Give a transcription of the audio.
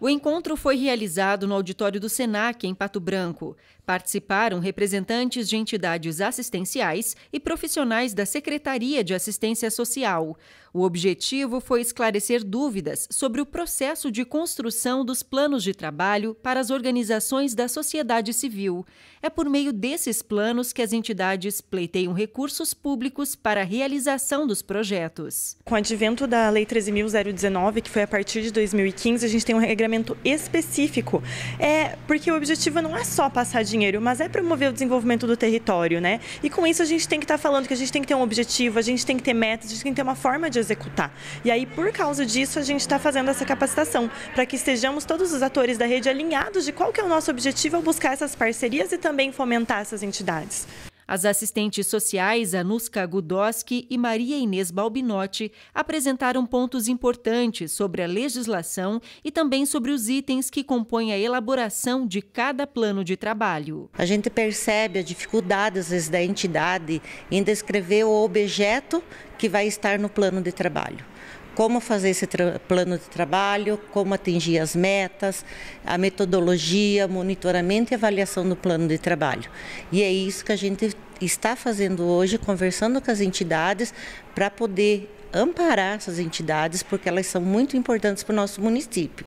O encontro foi realizado no auditório do SENAC, em Pato Branco. Participaram representantes de entidades assistenciais e profissionais da Secretaria de Assistência Social. O objetivo foi esclarecer dúvidas sobre o processo de construção dos planos de trabalho para as organizações da sociedade civil. É por meio desses planos que as entidades pleiteiam recursos públicos para a realização dos projetos. Com o advento da Lei 13.019, que foi a partir de 2015, a gente tem um regulamento específico. É, porque o objetivo não é só passar dinheiro, mas é promover o desenvolvimento do território, né? E com isso a gente tem que estar tá falando que a gente tem que ter um objetivo, a gente tem que ter metas, a gente tem que ter uma forma de executar. E aí, por causa disso, a gente está fazendo essa capacitação, para que estejamos todos os atores da rede alinhados de qual que é o nosso objetivo ao buscar essas parcerias e também fomentar essas entidades. As assistentes sociais Anuska Gudoski e Maria Inês Balbinotti apresentaram pontos importantes sobre a legislação e também sobre os itens que compõem a elaboração de cada plano de trabalho. A gente percebe a dificuldade, às vezes, da entidade em descrever o objeto que vai estar no plano de trabalho como fazer esse plano de trabalho, como atingir as metas, a metodologia, monitoramento e avaliação do plano de trabalho. E é isso que a gente está fazendo hoje, conversando com as entidades para poder amparar essas entidades, porque elas são muito importantes para o nosso município.